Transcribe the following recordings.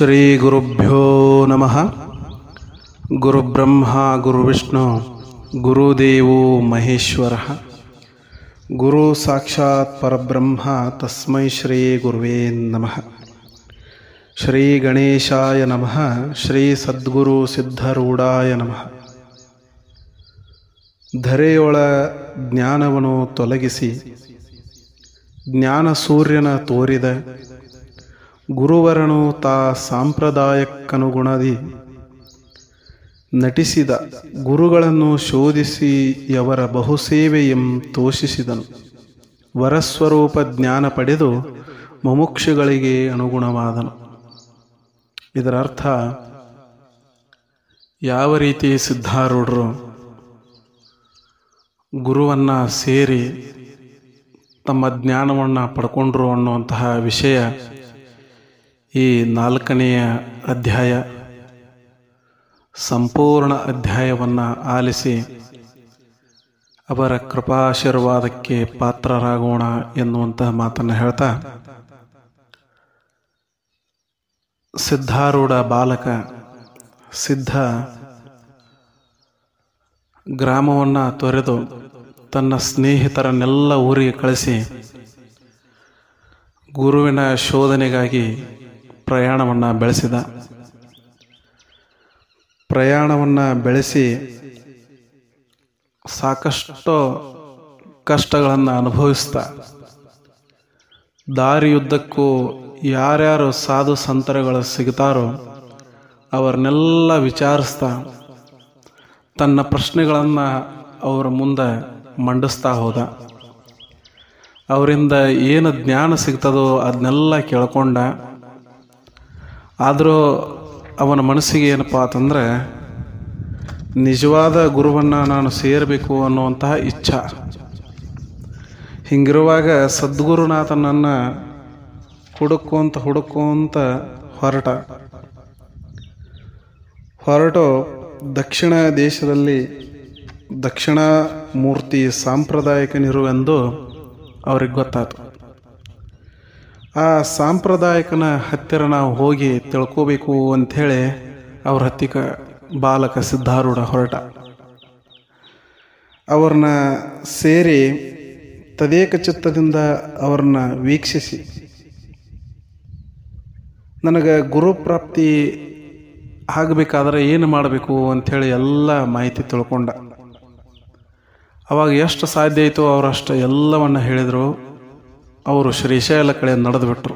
ಶ್ರೀ ಗುರುಭ್ಯೋ ನಮಃ ಗುರುಬ್ರಹ್ಮ ಗುರುವಿಷ್ಣು ಗುರುದೇವೋ ಮಹೇಶ್ವರ ಗುರು ಸಾಕ್ಷಾತ್ ಪರಬ್ರಹ್ಮ ತಸ್ಮೈ ಶ್ರೀ ಗುರುವೇ ನಮಃ ಶ್ರೀ ಗಣೇಶಾಯ ನಮಃ ಶ್ರೀ ಸದ್ಗುರು ಸಿದ್ಧರೂಢಾಯ ನಮಃ ಧರೆಯೊಳ ಜ್ಞಾನವನ್ನು ತೊಲಗಿಸಿ ಜ್ಞಾನ ಸೂರ್ಯನ ತೋರಿದ ಗುರುವರನು ತಾ ಸಾಂಪ್ರದಾಯಕ್ಕನುಗುಣದಿ ನಟಿಸಿದ ಗುರುಗಳನ್ನು ಶೋಧಿಸಿ ಅವರ ಎಂ ತೋಷಿಸಿದನು ವರಸ್ವರೂಪ ಜ್ಞಾನ ಪಡೆದು ಮುಮುಕ್ಷುಗಳಿಗೆ ಅನುಗುಣವಾದನು ಇದರ ಅರ್ಥ ಯಾವ ರೀತಿ ಸಿದ್ಧಾರೂಢರು ಗುರುವನ್ನು ಸೇರಿ ತಮ್ಮ ಜ್ಞಾನವನ್ನು ಪಡ್ಕೊಂಡ್ರು ಅನ್ನುವಂತಹ ವಿಷಯ ಈ ನಾಲ್ಕನೆಯ ಅಧ್ಯಾಯ ಸಂಪೂರ್ಣ ಅಧ್ಯಾಯವನ್ನು ಆಲಿಸಿ ಅವರ ಕೃಪಾಶೀರ್ವಾದಕ್ಕೆ ಪಾತ್ರರಾಗೋಣ ಎನ್ನುವಂತಹ ಮಾತನ್ನು ಹೇಳ್ತಾ ಸಿದ್ಧಾರೂಢ ಬಾಲಕ ಸಿದ್ಧ ಗ್ರಾಮವನ್ನು ತೊರೆದು ತನ್ನ ಸ್ನೇಹಿತರನ್ನೆಲ್ಲ ಊರಿಗೆ ಕಳಿಸಿ ಗುರುವಿನ ಶೋಧನೆಗಾಗಿ ಪ್ರಯಾಣವನ್ನು ಬೆಳೆಸಿದ ಪ್ರಯಾಣವನ್ನು ಬೆಳೆಸಿ ಸಾಕಷ್ಟು ಕಷ್ಟಗಳನ್ನು ಅನುಭವಿಸ್ತಾ ದಾರಿಯುದ್ದಕ್ಕೂ ಯಾರ್ಯಾರು ಸಾಧು ಸಂತರಗಳು ಸಿಗ್ತಾರೋ ಅವ್ರನ್ನೆಲ್ಲ ವಿಚಾರಿಸ್ತಾ ತನ್ನ ಪ್ರಶ್ನೆಗಳನ್ನು ಅವರ ಮುಂದೆ ಮಂಡಿಸ್ತಾ ಹೋದ ಅವರಿಂದ ಏನು ಜ್ಞಾನ ಸಿಗ್ತದೋ ಅದನ್ನೆಲ್ಲ ಕೇಳ್ಕೊಂಡ ಆದರೂ ಅವನ ಮನಸ್ಸಿಗೆ ಏನಪ್ಪ ಅಂತಂದರೆ ನಿಜವಾದ ಗುರುವನ್ನು ನಾನು ಸೇರಬೇಕು ಅನ್ನುವಂತಹ ಇಚ್ಛ ಹಿಂಗಿರುವಾಗ ಸದ್ಗುರುನಾಥನನ್ನು ಹುಡುಕೋಂತ ಹುಡುಕೋಂತ ಹೊರಟ ಹೊರಟು ದಕ್ಷಿಣ ದೇಶದಲ್ಲಿ ದಕ್ಷಿಣ ಮೂರ್ತಿ ಸಾಂಪ್ರದಾಯಿಕನಿರುವೆಂದು ಅವ್ರಿಗೆ ಗೊತ್ತಾಯ್ತು ಆ ಸಾಂಪ್ರದಾಯಿಕನ ಹತ್ತಿರ ನಾವು ಹೋಗಿ ತಿಳ್ಕೋಬೇಕು ಅಂಥೇಳಿ ಅವ್ರ ಹತ್ತಿಕ ಬಾಲಕ ಸಿದ್ಧಾರೂಢ ಹೊರಟ ಅವ್ರನ್ನ ಸೇರಿ ತದೇಕ ಚಿತ್ತದಿಂದ ಅವ್ರನ್ನ ವೀಕ್ಷಿಸಿ ನನಗೆ ಗುರುಪ್ರಾಪ್ತಿ ಆಗಬೇಕಾದ್ರೆ ಏನು ಮಾಡಬೇಕು ಅಂಥೇಳಿ ಎಲ್ಲ ಮಾಹಿತಿ ತಿಳ್ಕೊಂಡ ಅವಾಗ ಎಷ್ಟು ಸಾಧ್ಯ ಆಯಿತೋ ಅವರಷ್ಟು ಎಲ್ಲವನ್ನು ಹೇಳಿದರು ಅವರು ಶ್ರೀಶೈಲ ಕಡೆ ನಡೆದುಬಿಟ್ರು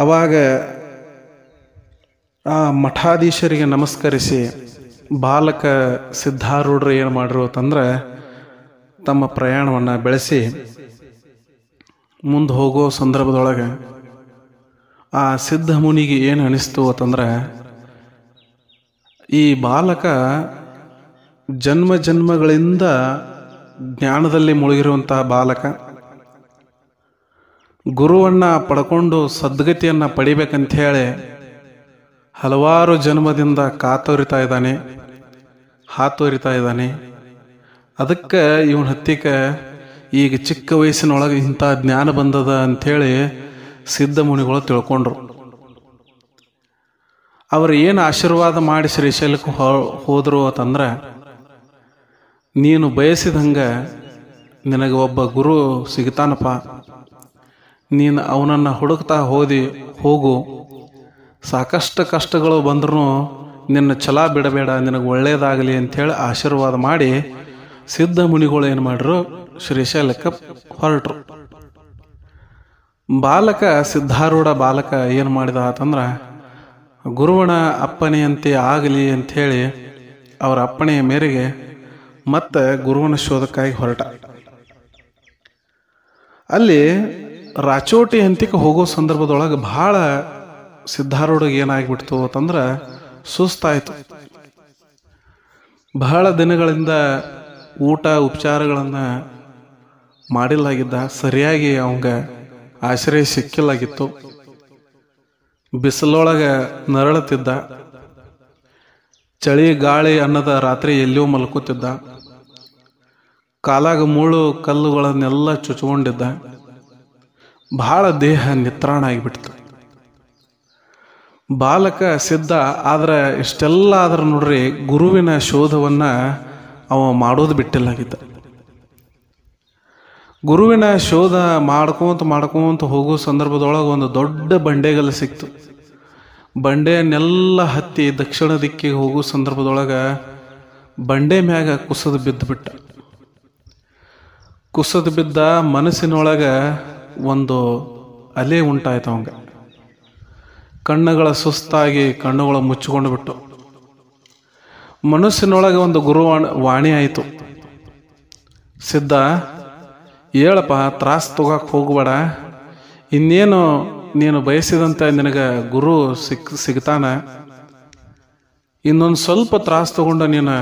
ಆವಾಗ ಆ ಮಠಾಧೀಶರಿಗೆ ನಮಸ್ಕರಿಸಿ ಬಾಲಕ ಸಿದ್ಧಾರೂಢರು ಏನು ಅಂತಂದ್ರೆ ತಮ್ಮ ಪ್ರಯಾಣವನ್ನು ಬೆಳೆಸಿ ಮುಂದೆ ಹೋಗೋ ಸಂದರ್ಭದೊಳಗೆ ಆ ಸಿದ್ಧ ಮುನಿಗೆ ಏನು ಅನಿಸ್ತು ಅಂತಂದ್ರೆ ಈ ಬಾಲಕ ಜನ್ಮ ಜನ್ಮಗಳಿಂದ ಜ್ಞಾನದಲ್ಲಿ ಮುಳುಗಿರುವಂತಹ ಬಾಲಕ ಗುರುವನ್ನು ಪಡ್ಕೊಂಡು ಸದ್ಗತಿಯನ್ನು ಪಡಿಬೇಕಂಥೇಳಿ ಹಲವಾರು ಜನ್ಮದಿಂದ ಕಾತೋರಿತಾ ಇದ್ದಾನೆ ಹಾತೋರಿತಾ ಇದ್ದಾನೆ ಅದಕ್ಕೆ ಇವನ ಹತ್ತಿಕ ಈಗ ಚಿಕ್ಕ ವಯಸ್ಸಿನೊಳಗೆ ಇಂಥ ಜ್ಞಾನ ಬಂದದ ಅಂಥೇಳಿ ಸಿದ್ಧ ಮುನಿಗಳು ತಿಳ್ಕೊಂಡ್ರು ಅವರು ಏನು ಆಶೀರ್ವಾದ ಮಾಡಿ ಶ್ರೀಶೈಲಕ್ಕೆ ಹೋದರು ಅಂತಂದ್ರೆ ನೀನು ಬಯಸಿದಂಗೆ ನಿನಗೆ ಒಬ್ಬ ಗುರು ಸಿಗ್ತಾನಪ್ಪ ನೀನು ಅವನನ್ನು ಹುಡುಕ್ತಾ ಹೋದಿ ಹೋಗು ಸಾಕಷ್ಟು ಕಷ್ಟಗಳು ಬಂದ್ರೂ ನಿನ್ನ ಛಲ ಬಿಡಬೇಡ ನಿನಗೆ ಒಳ್ಳೆಯದಾಗಲಿ ಅಂಥೇಳಿ ಆಶೀರ್ವಾದ ಮಾಡಿ ಸಿದ್ಧ ಮುನಿಗಳು ಏನು ಮಾಡಿರು ಶ್ರೀಶೈಲಕ್ಕೆ ಹೊರಟರು ಬಾಲಕ ಸಿದ್ಧಾರೂಢ ಬಾಲಕ ಏನು ಮಾಡಿದ ಅಂತಂದ್ರೆ ಗುರುವಣ ಅಪ್ಪನೆಯಂತೆ ಆಗಲಿ ಅಂಥೇಳಿ ಅವರ ಅಪ್ಪಣೆಯ ಮೇರೆಗೆ ಮತ್ತೆ ಗುರುವನ ಶೋಧಕ್ಕಾಗಿ ಹೊರಟ ಅಲ್ಲಿ ರಾಚೋಟಿ ಹಂತಿಕ ಹೋಗೋ ಸಂದರ್ಭದೊಳಗೆ ಬಹಳ ಏನಾಗಿ ಏನಾಗ್ಬಿಡ್ತು ಅಂತಂದ್ರೆ ಸುಸ್ತಾಯಿತು ಬಹಳ ದಿನಗಳಿಂದ ಊಟ ಉಪಚಾರಗಳನ್ನು ಮಾಡಿಲ್ಲಾಗಿದ್ದ ಸರಿಯಾಗಿ ಅವಂಗ ಆಶ್ರಯ ಸಿಕ್ಕಿಲ್ಲಾಗಿತ್ತು ಬಿಸಿಲೊಳಗೆ ನರಳುತ್ತಿದ್ದ ಚಳಿ ಗಾಳಿ ಅನ್ನದ ರಾತ್ರಿ ಎಲ್ಲಿಯೂ ಮಲ್ಕುತ್ತಿದ್ದ ಕಾಲಾಗ ಮೂಳು ಕಲ್ಲುಗಳನ್ನೆಲ್ಲ ಚುಚ್ಕೊಂಡಿದ್ದ ಬಹಳ ದೇಹ ನಿತ್ರಾಣ ಆಗಿಬಿಡ್ತು ಬಾಲಕ ಸಿದ್ಧ ಆದ್ರೆ ಇಷ್ಟೆಲ್ಲ ಆದ್ರೆ ನೋಡ್ರಿ ಗುರುವಿನ ಶೋಧವನ್ನು ಅವ ಮಾಡೋದು ಬಿಟ್ಟಿಲ್ಲಾಗಿದ್ದ ಗುರುವಿನ ಶೋಧ ಮಾಡ್ಕೊಂತ ಮಾಡ್ಕೊಂತ ಹೋಗೋ ಸಂದರ್ಭದೊಳಗೆ ಒಂದು ದೊಡ್ಡ ಬಂಡೆಗಲ್ಲು ಸಿಕ್ತು ಬಂಡೆಯನ್ನೆಲ್ಲ ಹತ್ತಿ ದಕ್ಷಿಣ ದಿಕ್ಕಿಗೆ ಹೋಗೋ ಸಂದರ್ಭದೊಳಗೆ ಬಂಡೆ ಮ್ಯಾಗ ಕುಸದು ಬಿಟ್ಟ ಕುಸದು ಬಿದ್ದ ಮನಸ್ಸಿನೊಳಗೆ ಒಂದು ಅಲೆ ಉಂಟಾಯ್ತು ಅವಂಗೆ ಕಣ್ಣುಗಳ ಸುಸ್ತಾಗಿ ಕಣ್ಣುಗಳು ಮುಚ್ಚಿಕೊಂಡು ಬಿಟ್ಟು ಮನಸ್ಸಿನೊಳಗೆ ಒಂದು ಗುರುವಾಣಿ ವಾಣಿ ಆಯಿತು ಸಿದ್ಧ ಹೇಳಪ್ಪ ತ್ರಾಸ ತಗೋಕೆ ಹೋಗ್ಬೇಡ ಇನ್ನೇನು ನೀನು ಬಯಸಿದಂಥ ನಿನಗೆ ಗುರು ಸಿಕ್ ಸಿಗ್ತಾನ ಇನ್ನೊಂದು ಸ್ವಲ್ಪ ತ್ರಾಸು ತಗೊಂಡು ನೀನು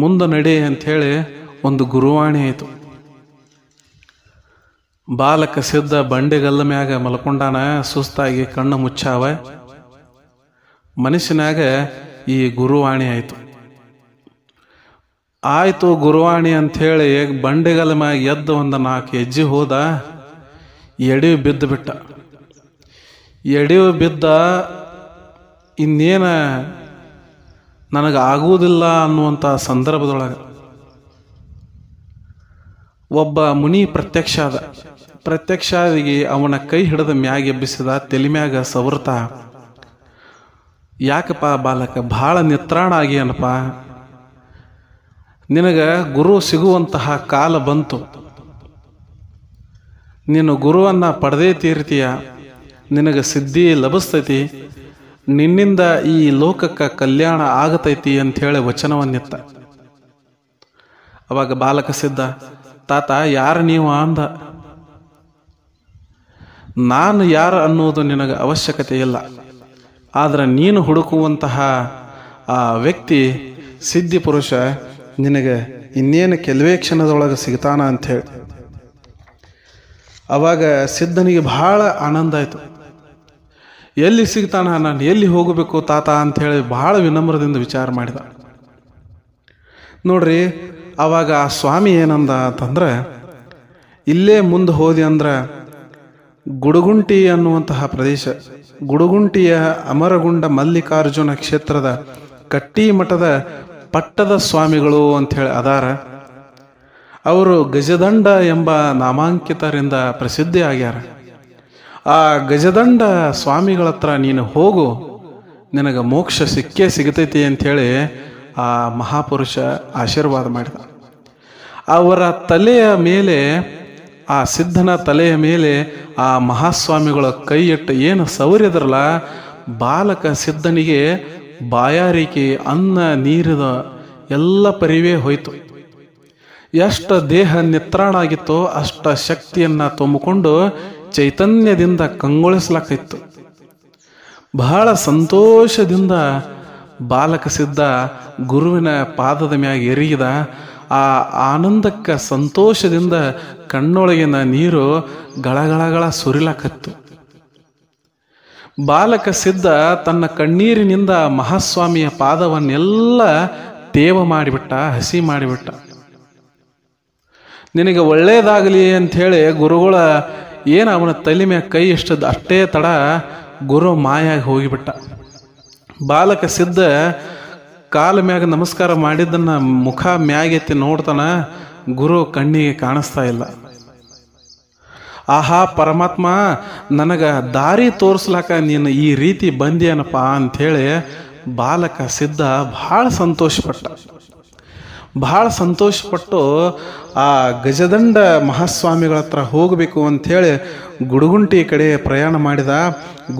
ಮುಂದೆ ನಡಿ ಹೇಳಿ ಒಂದು ಗುರುವಾಣಿ ಆಯಿತು ಬಾಲಕ ಸಿದ್ಧ ಬಂಡೆಗಲ್ಲ ಮ್ಯಾಗ ಮಲ್ಕೊಂಡಾನ ಸುಸ್ತಾಗಿ ಕಣ್ಣು ಮುಚ್ಚಾವ ಮನುಷ್ಯನಾಗ ಈ ಗುರುವಾಣಿ ಆಯಿತು ಆಯಿತು ಗುರುವಾಣಿ ಅಂಥೇಳಿ ಬಂಡೆಗಲ್ಲ ಮ್ಯಾಗ ಎದ್ದು ಒಂದು ನಾಲ್ಕು ಹೆಜ್ಜೆ ಹೋದ ಎಡೆ ಬಿಟ್ಟ ಎಡಿವು ಬಿದ್ದ ಇನ್ನೇನು ನನಗೆ ಆಗುವುದಿಲ್ಲ ಅನ್ನುವಂಥ ಸಂದರ್ಭದೊಳಗೆ ಒಬ್ಬ ಮುನಿ ಪ್ರತ್ಯಕ್ಷ ಆದ ಆಗಿ ಅವನ ಕೈ ಹಿಡಿದ ಮ್ಯಾಗ ಎಬ್ಬಿಸಿದ ತಲೆ ಮ್ಯಾಗ ಸವೃತ ಯಾಕಪ್ಪ ಬಾಲಕ ಭಾಳ ನಿತ್ರಾಣ ಆಗ್ಯನಪ್ಪ ನಿನಗೆ ಗುರು ಸಿಗುವಂತಹ ಕಾಲ ಬಂತು ನೀನು ಗುರುವನ್ನು ಪಡೆದೇ ತೀರ್ತೀಯ ನಿನಗೆ ಸಿದ್ಧಿ ಲಭಿಸ್ತೈತಿ ನಿನ್ನಿಂದ ಈ ಲೋಕಕ್ಕೆ ಕಲ್ಯಾಣ ಆಗತೈತಿ ಹೇಳಿ ವಚನವನ್ನಿತ್ತ ಅವಾಗ ಬಾಲಕ ಸಿದ್ಧ ತಾತ ಯಾರು ನೀವು ಅಂದ ನಾನು ಯಾರು ಅನ್ನುವುದು ನಿನಗೆ ಅವಶ್ಯಕತೆ ಇಲ್ಲ ಆದರೆ ನೀನು ಹುಡುಕುವಂತಹ ಆ ವ್ಯಕ್ತಿ ಸಿದ್ಧಿ ಪುರುಷ ನಿನಗೆ ಇನ್ನೇನು ಕೆಲವೇ ಕ್ಷಣದೊಳಗೆ ಸಿಗ್ತಾನ ಹೇಳಿ ಅವಾಗ ಸಿದ್ಧನಿಗೆ ಬಹಳ ಆನಂದ ಆಯಿತು ಎಲ್ಲಿ ಸಿಗ್ತಾನ ನಾನು ಎಲ್ಲಿ ಹೋಗಬೇಕು ತಾತ ಹೇಳಿ ಬಹಳ ವಿನಮ್ರದಿಂದ ವಿಚಾರ ಮಾಡಿದ ನೋಡ್ರಿ ಆವಾಗ ಆ ಸ್ವಾಮಿ ಏನಂದ ಅಂತಂದ್ರೆ ಇಲ್ಲೇ ಮುಂದೆ ಹೋದೆ ಅಂದ್ರೆ ಗುಡುಗುಂಟಿ ಅನ್ನುವಂತಹ ಪ್ರದೇಶ ಗುಡುಗುಂಟಿಯ ಅಮರಗುಂಡ ಮಲ್ಲಿಕಾರ್ಜುನ ಕ್ಷೇತ್ರದ ಕಟ್ಟಿ ಮಠದ ಪಟ್ಟದ ಸ್ವಾಮಿಗಳು ಹೇಳಿ ಅದಾರ ಅವರು ಗಜದಂಡ ಎಂಬ ನಾಮಾಂಕಿತರಿಂದ ಪ್ರಸಿದ್ಧಿ ಆಗ್ಯಾರ ಆ ಗಜದಂಡ ಸ್ವಾಮಿಗಳ ಹತ್ರ ನೀನು ಹೋಗು ನಿನಗೆ ಮೋಕ್ಷ ಸಿಕ್ಕೇ ಸಿಗತೈತಿ ಅಂಥೇಳಿ ಆ ಮಹಾಪುರುಷ ಆಶೀರ್ವಾದ ಮಾಡಿದ ಅವರ ತಲೆಯ ಮೇಲೆ ಆ ಸಿದ್ಧನ ತಲೆಯ ಮೇಲೆ ಆ ಮಹಾಸ್ವಾಮಿಗಳ ಕೈ ಇಟ್ಟು ಏನು ಸೌರ್ಯದ್ರಲ್ಲ ಬಾಲಕ ಸಿದ್ಧನಿಗೆ ಬಾಯಾರಿಕೆ ಅನ್ನ ನೀರಿದ ಎಲ್ಲ ಪರಿವೇ ಹೋಯಿತು ಎಷ್ಟು ದೇಹ ನಿತ್ರಾಣ ಆಗಿತ್ತೋ ಅಷ್ಟ ಶಕ್ತಿಯನ್ನು ತುಂಬಿಕೊಂಡು ಚೈತನ್ಯದಿಂದ ಕಂಗೊಳಿಸ್ಲಕ್ಕಿತ್ತು ಬಹಳ ಸಂತೋಷದಿಂದ ಬಾಲಕ ಸಿದ್ಧ ಗುರುವಿನ ಪಾದದ ಮ್ಯಾಗ ಎರಿಗಿದ ಆ ಆನಂದಕ್ಕೆ ಸಂತೋಷದಿಂದ ಕಣ್ಣೊಳಗಿನ ನೀರು ಗಳಗಳಗಳ ಸುರಿಲಕತ್ತು ಬಾಲಕ ಸಿದ್ಧ ತನ್ನ ಕಣ್ಣೀರಿನಿಂದ ಮಹಾಸ್ವಾಮಿಯ ಪಾದವನ್ನೆಲ್ಲ ತೇವ ಮಾಡಿಬಿಟ್ಟ ಹಸಿ ಮಾಡಿಬಿಟ್ಟ ನಿನಗೆ ಒಳ್ಳೇದಾಗಲಿ ಅಂಥೇಳಿ ಗುರುಗಳ ಏನು ಅವನ ತಲೆ ಮ್ಯಾಗ ಕೈ ಎಷ್ಟದ ಅಷ್ಟೇ ತಡ ಗುರು ಮಾಯಾಗಿ ಹೋಗಿಬಿಟ್ಟ ಬಾಲಕ ಸಿದ್ಧ ಕಾಲ ಮ್ಯಾಗ ನಮಸ್ಕಾರ ಮಾಡಿದ್ದನ್ನ ಮುಖ ಮ್ಯಾಗೆತ್ತಿ ನೋಡ್ತಾನ ಗುರು ಕಣ್ಣಿಗೆ ಕಾಣಿಸ್ತಾ ಇಲ್ಲ ಆಹಾ ಪರಮಾತ್ಮ ನನಗೆ ದಾರಿ ತೋರಿಸ್ಲಾಕ ನೀನು ಈ ರೀತಿ ಬಂದಿಯನಪ್ಪ ಅಂಥೇಳಿ ಬಾಲಕ ಸಿದ್ಧ ಭಾಳ ಸಂತೋಷಪಟ್ಟ ಭಾಳ ಸಂತೋಷಪಟ್ಟು ಆ ಗಜದಂಡ ಮಹಾಸ್ವಾಮಿಗಳ ಹತ್ರ ಹೋಗಬೇಕು ಅಂಥೇಳಿ ಗುಡುಗುಂಟಿ ಕಡೆ ಪ್ರಯಾಣ ಮಾಡಿದ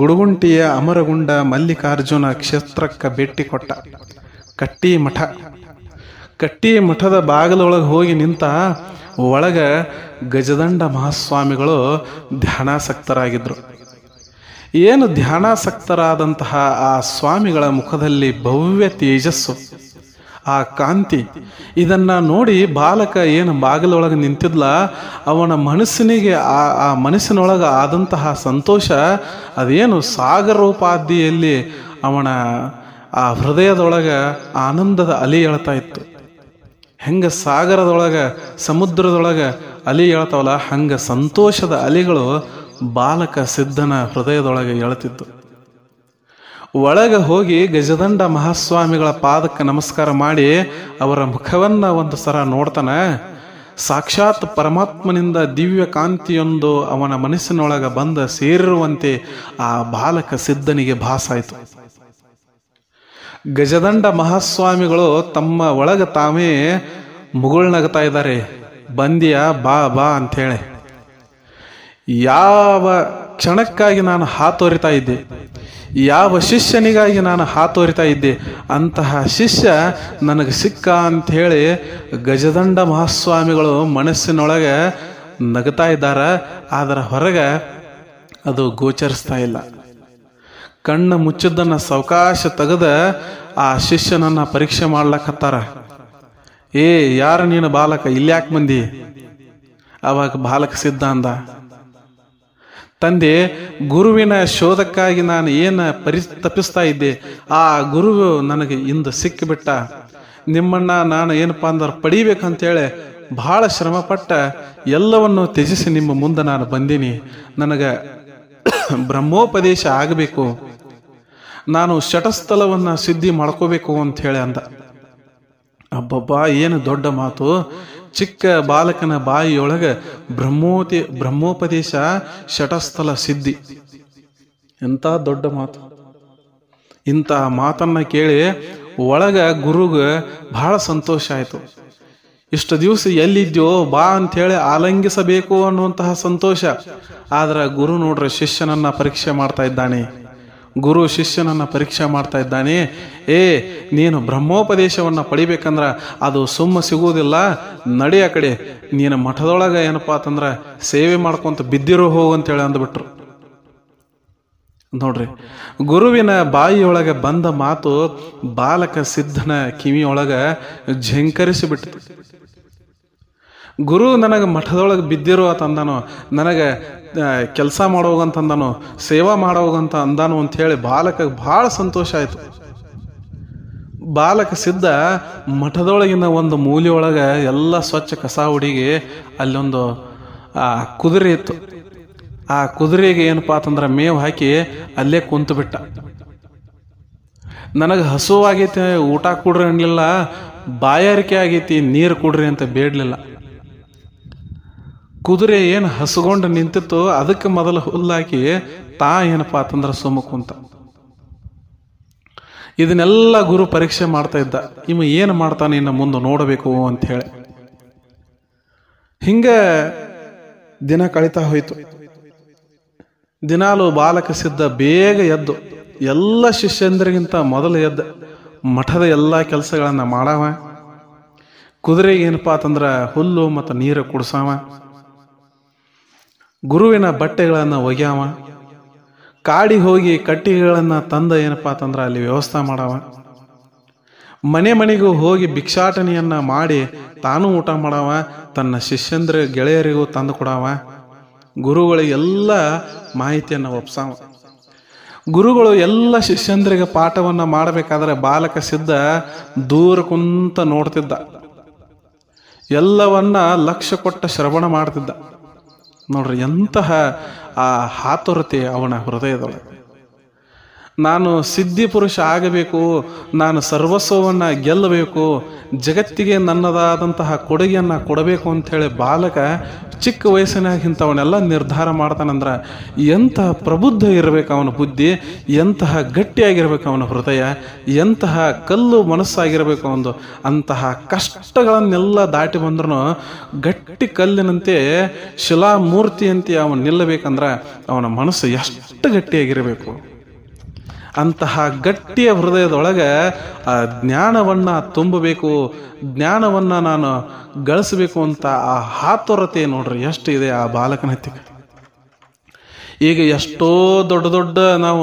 ಗುಡುಗುಂಟಿಯ ಅಮರಗುಂಡ ಮಲ್ಲಿಕಾರ್ಜುನ ಕ್ಷೇತ್ರಕ್ಕೆ ಭೇಟಿ ಕೊಟ್ಟ ಕಟ್ಟಿ ಮಠ ಕಟ್ಟಿ ಮಠದ ಬಾಗಿಲೊಳಗೆ ಹೋಗಿ ನಿಂತ ಒಳಗೆ ಗಜದಂಡ ಮಹಾಸ್ವಾಮಿಗಳು ಧ್ಯಾನಾಸಕ್ತರಾಗಿದ್ದರು ಏನು ಧ್ಯಾನಾಸಕ್ತರಾದಂತಹ ಆ ಸ್ವಾಮಿಗಳ ಮುಖದಲ್ಲಿ ಭವ್ಯ ತೇಜಸ್ಸು ಆ ಕಾಂತಿ ಇದನ್ನು ನೋಡಿ ಬಾಲಕ ಏನು ಬಾಗಿಲೊಳಗೆ ನಿಂತಿದ್ಲ ಅವನ ಮನಸ್ಸಿನಿಗೆ ಆ ಆ ಮನಸ್ಸಿನೊಳಗೆ ಆದಂತಹ ಸಂತೋಷ ಅದೇನು ಸಾಗರೋಪಾದಿಯಲ್ಲಿ ಅವನ ಆ ಹೃದಯದೊಳಗೆ ಆನಂದದ ಅಲಿ ಹೇಳ್ತಾ ಇತ್ತು ಹೆಂಗೆ ಸಾಗರದೊಳಗೆ ಸಮುದ್ರದೊಳಗೆ ಅಲಿ ಹೇಳ್ತಾವಲ್ಲ ಹಂಗೆ ಸಂತೋಷದ ಅಲಿಗಳು ಬಾಲಕ ಸಿದ್ಧನ ಹೃದಯದೊಳಗೆ ಹೇಳ್ತಿತ್ತು ಒಳಗೆ ಹೋಗಿ ಗಜದಂಡ ಮಹಾಸ್ವಾಮಿಗಳ ಪಾದಕ್ಕೆ ನಮಸ್ಕಾರ ಮಾಡಿ ಅವರ ಮುಖವನ್ನ ಒಂದು ಸರ ನೋಡ್ತಾನೆ ಸಾಕ್ಷಾತ್ ಪರಮಾತ್ಮನಿಂದ ದಿವ್ಯ ಕಾಂತಿಯೊಂದು ಅವನ ಮನಸ್ಸಿನೊಳಗೆ ಬಂದ ಸೇರಿರುವಂತೆ ಆ ಬಾಲಕ ಸಿದ್ಧನಿಗೆ ಭಾಸಾಯಿತು ಗಜದಂಡ ಮಹಾಸ್ವಾಮಿಗಳು ತಮ್ಮ ಒಳಗೆ ತಾವೇ ಮುಗುಳ್ನಗ್ತಾ ಇದ್ದಾರೆ ಬಂದಿಯ ಬಾ ಬಾ ಹೇಳಿ ಯಾವ ಕ್ಷಣಕ್ಕಾಗಿ ನಾನು ಹಾತೊರಿತಾ ಇದ್ದೆ ಯಾವ ಶಿಷ್ಯನಿಗಾಗಿ ನಾನು ಹಾತೋರಿತಾ ಇದ್ದೆ ಅಂತಹ ಶಿಷ್ಯ ನನಗೆ ಸಿಕ್ಕ ಹೇಳಿ ಗಜದಂಡ ಮಹಾಸ್ವಾಮಿಗಳು ಮನಸ್ಸಿನೊಳಗೆ ನಗ್ತಾ ಇದ್ದಾರೆ ಅದರ ಹೊರಗೆ ಅದು ಗೋಚರಿಸ್ತಾ ಇಲ್ಲ ಕಣ್ಣು ಮುಚ್ಚಿದ್ದನ್ನು ಸಾವಕಾಶ ತೆಗೆದ ಆ ಶಿಷ್ಯನನ್ನು ಪರೀಕ್ಷೆ ಮಾಡ್ಲಕ್ಕತ್ತಾರ ಏ ಯಾರು ನೀನು ಬಾಲಕ ಇಲ್ಯಾಕೆ ಮಂದಿ ಅವಾಗ ಬಾಲಕ ಸಿದ್ಧ ಅಂದ ತಂದೆ ಗುರುವಿನ ಶೋಧಕ್ಕಾಗಿ ನಾನು ಏನು ಪರಿ ತಪ್ಪಿಸ್ತಾ ಇದ್ದೆ ಆ ಗುರು ನನಗೆ ಇಂದು ಸಿಕ್ಕಿಬಿಟ್ಟ ನಿಮ್ಮನ್ನ ನಾನು ಏನಪ್ಪ ಅಂದ್ರೆ ಪಡಿಬೇಕಂತೇಳಿ ಬಹಳ ಶ್ರಮಪಟ್ಟ ಎಲ್ಲವನ್ನು ತ್ಯಜಿಸಿ ನಿಮ್ಮ ಮುಂದೆ ನಾನು ಬಂದೀನಿ ನನಗೆ ಬ್ರಹ್ಮೋಪದೇಶ ಆಗಬೇಕು ನಾನು ಶಟಸ್ಥಲವನ್ನು ಸಿದ್ಧಿ ಮಾಡ್ಕೋಬೇಕು ಅಂತ ಹೇಳಿ ಅಂದ ಅಬ್ಬಬ್ಬಾ ಏನು ದೊಡ್ಡ ಮಾತು ಚಿಕ್ಕ ಬಾಲಕನ ಬಾಯಿಯೊಳಗ ಬ್ರಹ್ಮೋತಿ ಬ್ರಹ್ಮೋಪದೇಶ ಶಟಸ್ಥಲ ಸಿದ್ಧಿ ಎಂಥ ದೊಡ್ಡ ಮಾತು ಇಂಥ ಮಾತನ್ನ ಕೇಳಿ ಒಳಗ ಗುರುಗ ಬಹಳ ಸಂತೋಷ ಆಯಿತು ಇಷ್ಟು ದಿವಸ ಎಲ್ಲಿದ್ಯೋ ಬಾ ಹೇಳಿ ಆಲಂಗಿಸಬೇಕು ಅನ್ನುವಂತಹ ಸಂತೋಷ ಆದ್ರೆ ಗುರು ನೋಡ್ರೆ ಶಿಷ್ಯನನ್ನ ಪರೀಕ್ಷೆ ಮಾಡ್ತಾ ಇದ್ದಾನೆ ಗುರು ಶಿಷ್ಯನನ್ನು ಪರೀಕ್ಷೆ ಮಾಡ್ತಾ ಇದ್ದಾನೆ ಏ ನೀನು ಬ್ರಹ್ಮೋಪದೇಶವನ್ನು ಪಡಿಬೇಕಂದ್ರೆ ಅದು ಸುಮ್ಮ ಸಿಗುವುದಿಲ್ಲ ನಡೆಯ ಕಡೆ ನೀನು ಮಠದೊಳಗೆ ಏನಪ್ಪ ಅಂತಂದ್ರೆ ಸೇವೆ ಮಾಡ್ಕೊಂತ ಬಿದ್ದಿರೋ ಹೋಗು ಅಂತೇಳಿ ಅಂದ್ಬಿಟ್ರು ನೋಡ್ರಿ ಗುರುವಿನ ಬಾಯಿಯೊಳಗೆ ಬಂದ ಮಾತು ಬಾಲಕ ಸಿದ್ಧನ ಕಿವಿಯೊಳಗೆ ಬಿಟ್ಟು ಗುರು ನನಗೆ ಮಠದೊಳಗೆ ಬಿದ್ದಿರೋ ತಂದನು ನನಗೆ ಕೆಲಸ ಮಾಡೋಗಂತ ಅಂದಾನು ಸೇವಾ ಮಾಡೋಗಂತ ಅಂದಾನು ಹೇಳಿ ಬಾಲಕ ಬಹಳ ಸಂತೋಷ ಆಯಿತು ಬಾಲಕ ಸಿದ್ಧ ಮಠದೊಳಗಿನ ಒಂದು ಮೂಲೆಯೊಳಗ ಎಲ್ಲ ಸ್ವಚ್ಛ ಕಸ ಹುಡುಗಿ ಅಲ್ಲೊಂದು ಆ ಕುದುರೆ ಇತ್ತು ಆ ಕುದುರೆಗೆ ಏನಪ್ಪಾ ಅಂತಂದ್ರೆ ಮೇವು ಹಾಕಿ ಅಲ್ಲೇ ಕುಂತು ಬಿಟ್ಟ ನನಗೆ ಹಸುವಾಗೈತೆ ಊಟ ಕೊಡ್ರಿ ಅನ್ನಲಿಲ್ಲ ಬಾಯಾರಿಕೆ ಆಗೈತಿ ನೀರು ಕೊಡ್ರಿ ಅಂತ ಬೇಡಲಿಲ್ಲ ಕುದುರೆ ಏನು ಹಸುಗೊಂಡು ನಿಂತಿತ್ತು ಅದಕ್ಕೆ ಮೊದಲು ಹುಲ್ಲಾಕಿ ತಾ ಏನಪ್ಪ ಅಂತಂದ್ರೆ ಸುಮಕು ಕುಂತ ಇದನ್ನೆಲ್ಲ ಗುರು ಪರೀಕ್ಷೆ ಮಾಡ್ತಾ ಇದ್ದ ಇವ ಏನು ಮಾಡ್ತಾನೆ ಇನ್ನು ಮುಂದೆ ನೋಡಬೇಕು ಅಂತ ಹೇಳಿ ಹಿಂಗೆ ದಿನ ಕಳೀತಾ ಹೋಯಿತು ದಿನಾಲು ಬಾಲಕ ಸಿದ್ಧ ಬೇಗ ಎದ್ದು ಎಲ್ಲ ಶಿಷ್ಯಂದ್ರಿಗಿಂತ ಮೊದಲು ಎದ್ದ ಮಠದ ಎಲ್ಲ ಕೆಲಸಗಳನ್ನು ಮಾಡವ ಕುದುರೆಗೆ ಏನಪ್ಪಾ ಅಂತಂದ್ರೆ ಹುಲ್ಲು ಮತ್ತು ನೀರು ಕುಡ್ಸವ ಗುರುವಿನ ಬಟ್ಟೆಗಳನ್ನು ಒಗ್ಯಾವ ಕಾಡಿಗೆ ಹೋಗಿ ಕಟ್ಟಿಗೆಗಳನ್ನು ತಂದ ಏನಪ್ಪ ಅಂತಂದ್ರೆ ಅಲ್ಲಿ ವ್ಯವಸ್ಥೆ ಮಾಡವ ಮನೆ ಮನೆಗೂ ಹೋಗಿ ಭಿಕ್ಷಾಟನೆಯನ್ನ ಮಾಡಿ ತಾನೂ ಊಟ ಮಾಡವ ತನ್ನ ಶಿಷ್ಯಂದ್ರ ಗೆಳೆಯರಿಗೂ ತಂದು ಕೊಡವ ಗುರುಗಳಿಗೆಲ್ಲ ಮಾಹಿತಿಯನ್ನು ಒಪ್ಸಾವ ಗುರುಗಳು ಎಲ್ಲ ಶಿಷ್ಯಂದ್ರಿಗೆ ಪಾಠವನ್ನು ಮಾಡಬೇಕಾದ್ರೆ ಬಾಲಕ ಸಿದ್ಧ ದೂರ ಕುಂತ ನೋಡ್ತಿದ್ದ ಎಲ್ಲವನ್ನ ಲಕ್ಷ ಕೊಟ್ಟ ಶ್ರವಣ ಮಾಡ್ತಿದ್ದ ನೋಡ್ರಿ ಎಂತಹ ಆ ಹಾತೊರತೆ ಅವನ ಹೃದಯದೊಳಗೆ ನಾನು ಸಿದ್ಧಿ ಪುರುಷ ಆಗಬೇಕು ನಾನು ಸರ್ವಸ್ವವನ್ನು ಗೆಲ್ಲಬೇಕು ಜಗತ್ತಿಗೆ ನನ್ನದಾದಂತಹ ಕೊಡುಗೆಯನ್ನು ಕೊಡಬೇಕು ಅಂಥೇಳಿ ಬಾಲಕ ಚಿಕ್ಕ ವಯಸ್ಸಿನಾಗ ಇಂಥವನ್ನೆಲ್ಲ ನಿರ್ಧಾರ ಮಾಡ್ತಾನಂದ್ರೆ ಎಂತಹ ಪ್ರಬುದ್ಧ ಇರಬೇಕು ಅವನ ಬುದ್ಧಿ ಎಂತಹ ಗಟ್ಟಿಯಾಗಿರಬೇಕು ಅವನ ಹೃದಯ ಎಂತಹ ಕಲ್ಲು ಮನಸ್ಸಾಗಿರಬೇಕು ಒಂದು ಅಂತಹ ಕಷ್ಟಗಳನ್ನೆಲ್ಲ ದಾಟಿ ಬಂದ್ರೂ ಗಟ್ಟಿ ಕಲ್ಲಿನಂತೆ ಶಿಲಾಮೂರ್ತಿಯಂತೆ ಅವನು ನಿಲ್ಲಬೇಕಂದ್ರೆ ಅವನ ಮನಸ್ಸು ಎಷ್ಟು ಗಟ್ಟಿಯಾಗಿರಬೇಕು ಅಂತಹ ಗಟ್ಟಿಯ ಹೃದಯದೊಳಗೆ ಆ ಜ್ಞಾನವನ್ನು ತುಂಬಬೇಕು ಜ್ಞಾನವನ್ನು ನಾನು ಗಳಿಸಬೇಕು ಅಂತ ಆ ಹಾತೊರತೆ ನೋಡ್ರಿ ಎಷ್ಟು ಇದೆ ಆ ಬಾಲಕನ ಹತ್ತಿಗೆ ಈಗ ಎಷ್ಟೋ ದೊಡ್ಡ ದೊಡ್ಡ ನಾವು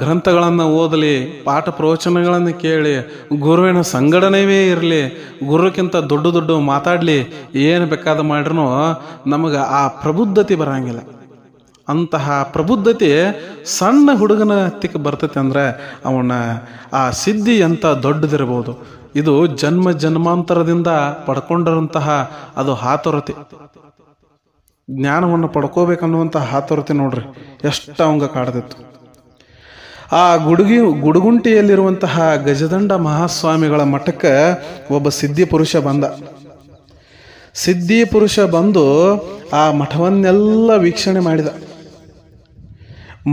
ಗ್ರಂಥಗಳನ್ನು ಓದಲಿ ಪಾಠ ಪ್ರವಚನಗಳನ್ನು ಕೇಳಿ ಗುರುವಿನ ಸಂಘಟನೆಯೇ ಇರಲಿ ಗುರುಕ್ಕಿಂತ ದೊಡ್ಡ ದೊಡ್ಡ ಮಾತಾಡಲಿ ಏನು ಬೇಕಾದ ಮಾಡ್ರೂ ನಮಗೆ ಆ ಪ್ರಬುದ್ಧತೆ ಬರೋಂಗಿಲ್ಲ ಅಂತಹ ಪ್ರಬುದ್ಧತೆ ಸಣ್ಣ ಹುಡುಗನ ಹತ್ತಿಗೆ ಬರ್ತೈತೆ ಅಂದ್ರೆ ಅವನ ಆ ಸಿದ್ಧಿ ಅಂತ ದೊಡ್ಡದಿರಬಹುದು ಇದು ಜನ್ಮ ಜನ್ಮಾಂತರದಿಂದ ಪಡ್ಕೊಂಡಿರುವಂತಹ ಅದು ಹಾತೊರತೆ ಜ್ಞಾನವನ್ನು ಪಡ್ಕೋಬೇಕನ್ನುವಂತಹ ಹಾತೊರತೆ ನೋಡ್ರಿ ಎಷ್ಟು ಅವಂಗ ಕಾಡ್ದಿತ್ತು ಆ ಗುಡುಗಿ ಗುಡುಗುಂಟಿಯಲ್ಲಿರುವಂತಹ ಗಜದಂಡ ಮಹಾಸ್ವಾಮಿಗಳ ಮಠಕ್ಕೆ ಒಬ್ಬ ಸಿದ್ಧಿ ಪುರುಷ ಬಂದ ಸಿದ್ಧಿ ಪುರುಷ ಬಂದು ಆ ಮಠವನ್ನೆಲ್ಲ ವೀಕ್ಷಣೆ ಮಾಡಿದ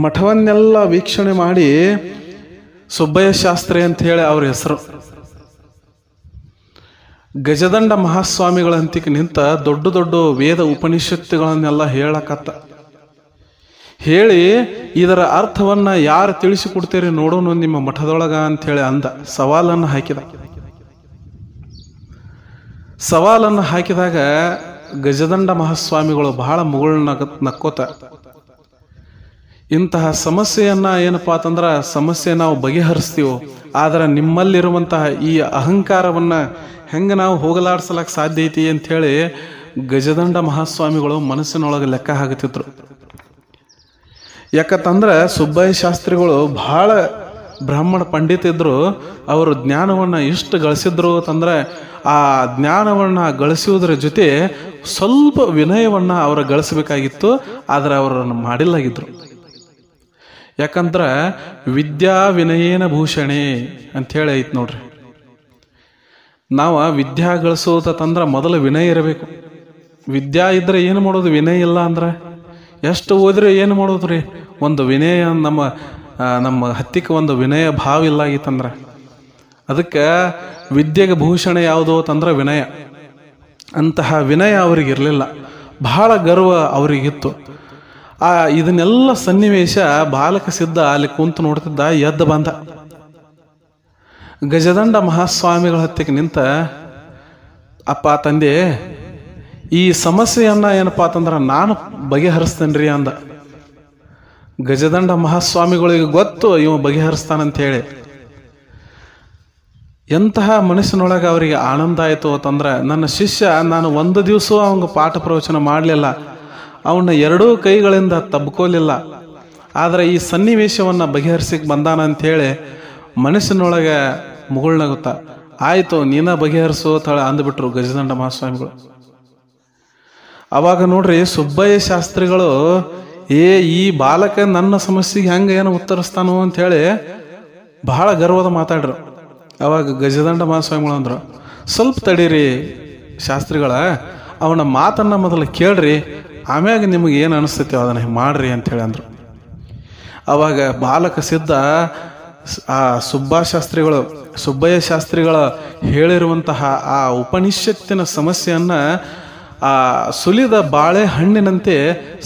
ಮಠವನ್ನೆಲ್ಲ ವೀಕ್ಷಣೆ ಮಾಡಿ ಸುಬ್ಬಯ್ಯ ಶಾಸ್ತ್ರಿ ಅಂತ ಹೇಳಿ ಅವ್ರ ಹೆಸರು ಗಜದಂಡ ಮಹಾಸ್ವಾಮಿಗಳ ನಿಂತ ದೊಡ್ಡ ದೊಡ್ಡ ವೇದ ಉಪನಿಷತ್ತುಗಳನ್ನೆಲ್ಲ ಹೇಳಕತ್ತ ಹೇಳಿ ಇದರ ಅರ್ಥವನ್ನ ಯಾರು ತಿಳಿಸಿಕೊಡ್ತೀರಿ ನೋಡೋನು ನಿಮ್ಮ ಮಠದೊಳಗ ಹೇಳಿ ಅಂದ ಸವಾಲನ್ನು ಹಾಕಿದ ಸವಾಲನ್ನು ಹಾಕಿದಾಗ ಗಜದಂಡ ಮಹಾಸ್ವಾಮಿಗಳು ಬಹಳ ಮುಗುಳ್ನ ನಕ್ಕೋತ ಇಂತಹ ಸಮಸ್ಯೆಯನ್ನು ಏನಪ್ಪಾ ಅಂತಂದ್ರೆ ಸಮಸ್ಯೆ ನಾವು ಬಗೆಹರಿಸ್ತೀವೋ ಆದರೆ ನಿಮ್ಮಲ್ಲಿರುವಂತಹ ಈ ಅಹಂಕಾರವನ್ನು ಹೆಂಗೆ ನಾವು ಹೋಗಲಾಡಿಸ್ಲಕ್ಕೆ ಸಾಧ್ಯ ಐತಿ ಹೇಳಿ ಗಜದಂಡ ಮಹಾಸ್ವಾಮಿಗಳು ಮನಸ್ಸಿನೊಳಗೆ ಲೆಕ್ಕ ಹಾಕುತ್ತಿದ್ರು ಯಾಕಂತಂದ್ರೆ ಸುಬ್ಬಯ್ಯ ಶಾಸ್ತ್ರಿಗಳು ಬಹಳ ಬ್ರಾಹ್ಮಣ ಪಂಡಿತ ಇದ್ರು ಅವರು ಜ್ಞಾನವನ್ನು ಇಷ್ಟು ಗಳಿಸಿದ್ರು ಅಂತಂದ್ರೆ ಆ ಜ್ಞಾನವನ್ನು ಗಳಿಸುವುದರ ಜೊತೆ ಸ್ವಲ್ಪ ವಿನಯವನ್ನು ಅವರು ಗಳಿಸಬೇಕಾಗಿತ್ತು ಆದರೆ ಅವರನ್ನು ಮಾಡಿಲ್ಲಾಗಿದ್ದರು ಯಾಕಂದ್ರೆ ವಿದ್ಯಾ ವಿನಯೇನ ಭೂಷಣೆ ಅಂಥೇಳಿ ಐತ್ ನೋಡ್ರಿ ನಾವು ವಿದ್ಯಾ ಗಳಿಸೋದಂದ್ರೆ ಮೊದಲು ವಿನಯ ಇರಬೇಕು ವಿದ್ಯಾ ಇದ್ರೆ ಏನು ಮಾಡೋದು ವಿನಯ ಇಲ್ಲ ಅಂದ್ರೆ ಎಷ್ಟು ಓದ್ರೆ ಏನು ಮಾಡೋದು ರೀ ಒಂದು ವಿನಯ ನಮ್ಮ ನಮ್ಮ ಹತ್ತಿಕ್ಕೆ ಒಂದು ವಿನಯ ಭಾವ ಇಲ್ಲ ಆಗಿತ್ತಂದ್ರೆ ಅದಕ್ಕೆ ವಿದ್ಯೆಗೆ ಭೂಷಣ ಯಾವುದು ಅಂತಂದ್ರೆ ವಿನಯ ಅಂತಹ ವಿನಯ ಅವರಿಗಿರಲಿಲ್ಲ ಬಹಳ ಗರ್ವ ಅವರಿಗಿತ್ತು ಆ ಇದನ್ನೆಲ್ಲ ಸನ್ನಿವೇಶ ಬಾಲಕ ಸಿದ್ಧ ಅಲ್ಲಿ ಕುಂತು ನೋಡ್ತಿದ್ದ ಎದ್ದ ಬಂದ ಗಜದಂಡ ಮಹಾಸ್ವಾಮಿಗಳ ಹತ್ತಿಗೆ ನಿಂತ ಅಪ್ಪ ತಂದೆ ಈ ಸಮಸ್ಯೆಯನ್ನ ಏನಪ್ಪ ಅಂತಂದ್ರೆ ನಾನು ಬಗೆಹರಿಸ್ತೇನೆ ರೀ ಅಂದ ಗಜದಂಡ ಮಹಾಸ್ವಾಮಿಗಳಿಗೆ ಗೊತ್ತು ಇವ ಹೇಳಿ ಎಂತಹ ಮನಸ್ಸಿನೊಳಗೆ ಅವರಿಗೆ ಆನಂದ ಆಯಿತು ಅಂತಂದ್ರೆ ನನ್ನ ಶಿಷ್ಯ ನಾನು ಒಂದು ದಿವಸ ಅವಂಗೆ ಪಾಠ ಪ್ರವಚನ ಮಾಡಲಿಲ್ಲ ಅವನ್ನ ಎರಡೂ ಕೈಗಳಿಂದ ತಬ್ಕೋಲಿಲ್ಲ ಆದರೆ ಈ ಸನ್ನಿವೇಶವನ್ನು ಬಗೆಹರಿಸಿಕ್ ಬಂದಾನ ಹೇಳಿ ಮನಸ್ಸಿನೊಳಗೆ ಮುಗುಳ್ನಾಗುತ್ತ ಆಯಿತು ನೀನ ಬಗೆಹರಿಸೋ ತಳ ಅಂದ್ಬಿಟ್ರು ಗಜದಂಡ ಮಹಾಸ್ವಾಮಿಗಳು ಅವಾಗ ನೋಡ್ರಿ ಸುಬ್ಬಯ್ಯ ಶಾಸ್ತ್ರಿಗಳು ಏ ಈ ಬಾಲಕ ನನ್ನ ಸಮಸ್ಯೆಗೆ ಹೆಂಗೆ ಏನು ಉತ್ತರಿಸ್ತಾನೋ ಹೇಳಿ ಬಹಳ ಗರ್ವದ ಮಾತಾಡ್ರು ಅವಾಗ ಗಜದಂಡ ಮಹಾಸ್ವಾಮಿಗಳು ಅಂದರು ಸ್ವಲ್ಪ ತಡೀರಿ ಶಾಸ್ತ್ರಿಗಳ ಅವನ ಮಾತನ್ನು ಮೊದಲು ಕೇಳ್ರಿ ಆಮ್ಯಾಗ ನಿಮಗೆ ಏನು ಅನಿಸ್ತೈತೆ ಅದನ್ನು ಮಾಡ್ರಿ ಅಂಥೇಳಿ ಅಂದರು ಆವಾಗ ಬಾಲಕ ಸಿದ್ಧ ಆ ಸುಬ್ಬಾಶಾಸ್ತ್ರಿಗಳು ಸುಬ್ಬಯ್ಯ ಶಾಸ್ತ್ರಿಗಳ ಹೇಳಿರುವಂತಹ ಆ ಉಪನಿಷತ್ತಿನ ಸಮಸ್ಯೆಯನ್ನು ಆ ಸುಲಿದ ಬಾಳೆಹಣ್ಣಿನಂತೆ